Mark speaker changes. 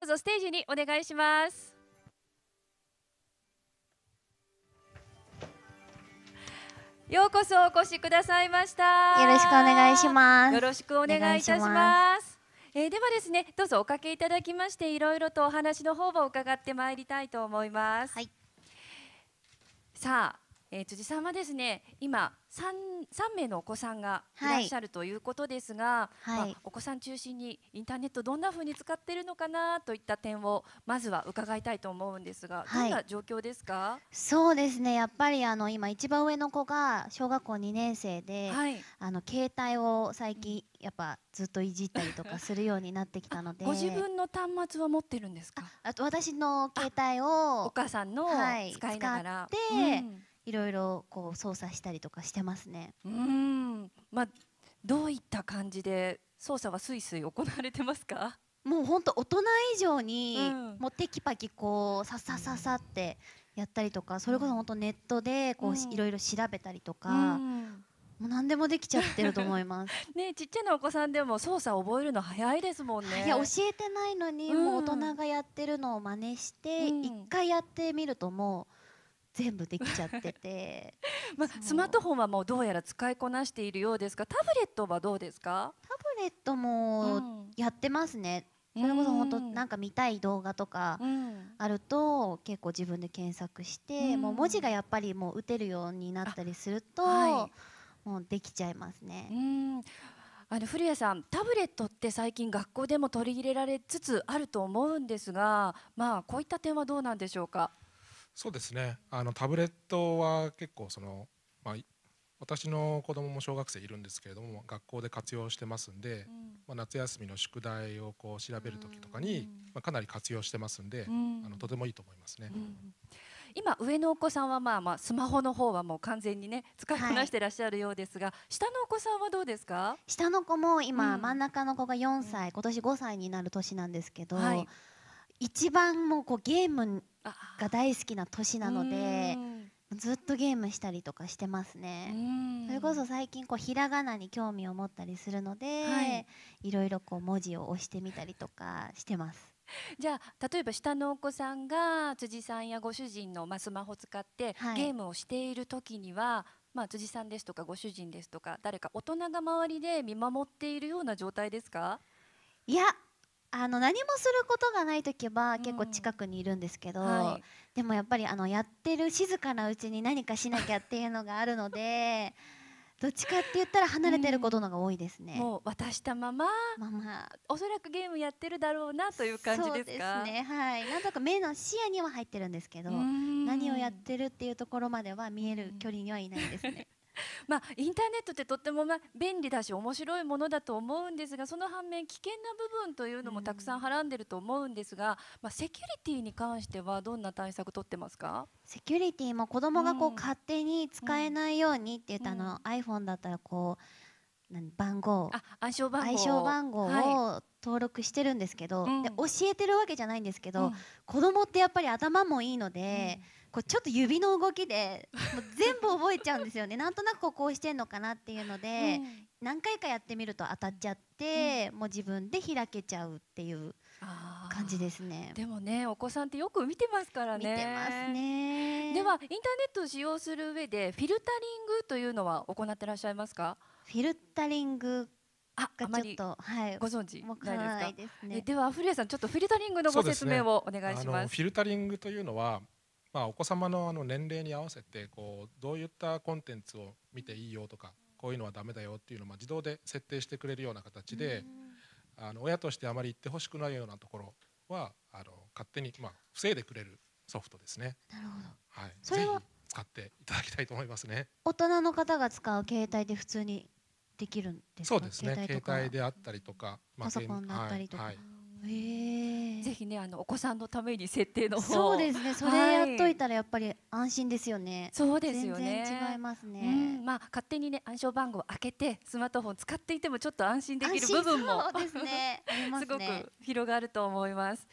Speaker 1: どうぞステージにお願いします。ようこそお越しくださいました。よろしくお願いします。よろしくお願いいたします。えー、ではですね、どうぞおかけいただきまして、いろいろとお話の方を伺ってまいりたいと思います。はい、さあ、えー、辻さんはですね今 3, 3名のお子さんがいらっしゃるということですが、はい、まあ、お子さん中心にインターネットどんなふうに使っているのかなといった点をまずは伺いたいと思うんですが、どんな状況ですか
Speaker 2: そうですねやっぱりあの今一番上の子が小学校2年生で、はい、あの携帯を最近やっぱずっといじったりとかするようになってきたのでご自分
Speaker 1: の端末は持ってるんですかあと私の携帯をお母さんの使いながら、使って、う
Speaker 2: んいろいろこう操作したりとかしてますね。うん、まあ、どういった感じで
Speaker 1: 操作はスイスイ行われてますか。
Speaker 2: もう本当大人以上に、もうテキパキこうささささってやったりとか、それこそ本当ネットでこういろいろ調べたりとか。もう何でもできちゃってると思います。
Speaker 1: ねちっちゃなお子さんでも操作覚えるの早いですもんね。いや教え
Speaker 2: てないのに、もう大人がやってるのを真似して一、回やってみるともう。全部できちゃってて、
Speaker 1: まあ、スマートフォンはもうどうやら使いこなしているようですがタブレットはどうです
Speaker 2: かタブレットもやってますね、うん、それこそ本当なんか見たい動画とかあると結構自分で検索して、うん、もう文字がやっぱりもう打てるようになったりすると、もうできちゃいますね。うん
Speaker 1: あの古谷さんタブレットって最近学校でも取り入れられつつあると思うんですが、まあ、こういった点はどうなんでしょうか。
Speaker 3: そうですねあのタブレットは結構その、まあ、私の子供も小学生いるんですけれども学校で活用してますんで、うん、まあ、夏休みの宿題をこう調べる時とかに、まあ、かなり活用してますんで、うん、あのとてもいいと思いますね。うん、
Speaker 1: 今上のお子さんはまあまあスマホの方はもう完全にね使いこなしてらっしゃるようですが、はい、下のお子さんはどうですか
Speaker 2: 下の子も今、真ん中の子が4歳、今年5歳になる年なんですけど、はい一番もうこうゲームが大好きな年なのでずっとゲームしたりとかしてますねそれこそ最近こうひらがなに興味を持ったりするので、はい、いろいろこう文字を押してみたりとかしてます。じゃ
Speaker 1: あ例えば下のお子さんが辻さんやご主人の、まあ、スマホ使って、ゲームをしている時には、まあ、辻さんですとかご主人ですとか誰か大人が周りで見守っているような状態ですか
Speaker 2: いやあの何もすることがない時は結構近くにいるんですけど、うんはい、でもやっぱりあのやってる静かなうちに何かしなきゃっていうのがあるので どっちかって言ったら離れてることのが多いですね、うん、もう渡したままままおそらくゲームやってるだろうなという感じですかねはいなんとか目の視野には入ってるんですけど何をやってるっていうところまでは見える距離にはいないですね まあ、インターネットってとっても、まあ、便利だし面白いも
Speaker 1: のだと思うんですがその反面危険な部分というのもたくさんはらんでると思うんですが、まあ、セキュリティに関してはどんな対策取ってますか
Speaker 2: セキュリティも子どもがこう、うん、勝手に使えないようにって言った、うん、あの iPhone だったらこう番号暗証番号を登録してるんですけど、はい、で教えてるわけじゃないんですけど、うん、子供ってやっぱり頭もいいので、うん、こうちょっと指の動きでもう全部覚えちゃうんですよね なんとなくこうしてんのかなっていうので、うん、何回かやってみると当たっちゃって、もう自分で開けちゃうっていう感じですねでもねお子さんってよく見てますからね見てます
Speaker 1: ねではインターネットを使用する上でフィルタリングというのは行ってらっしゃいますかフィルタリングあ、あまりご存知ないですか。ですね、では古谷さん、ちょっとフィルタリングのご説明をお願いします。すね、フ
Speaker 3: ィルタリングというのは、まあお子様のあの年齢に合わせてこうどういったコンテンツを見ていいよとか、こういうのはダメだよっていうのをまあ自動で設定してくれるような形で、あの親としてあまり言ってほしくないようなところはあの勝手にまあ防いでくれるソフトですね。なるほど。はい。それは使っていただきたいと思いますね。
Speaker 2: 大人の方が使う携帯で普通にできるんですそうですね携
Speaker 3: 帯であったりとか、まあ、パソコンだったりとか、はい
Speaker 2: えー、ぜひねあのお子
Speaker 1: さんのために設定の方そうですねそれやっといたらやっぱり安心ですよね、そうですよね全然違いますね、うん、まあ勝手にね暗証番号を開けてスマートフォン使っていてもちょっと安心できる部分も、そうです,、
Speaker 2: ね、すごく広がると
Speaker 1: 思います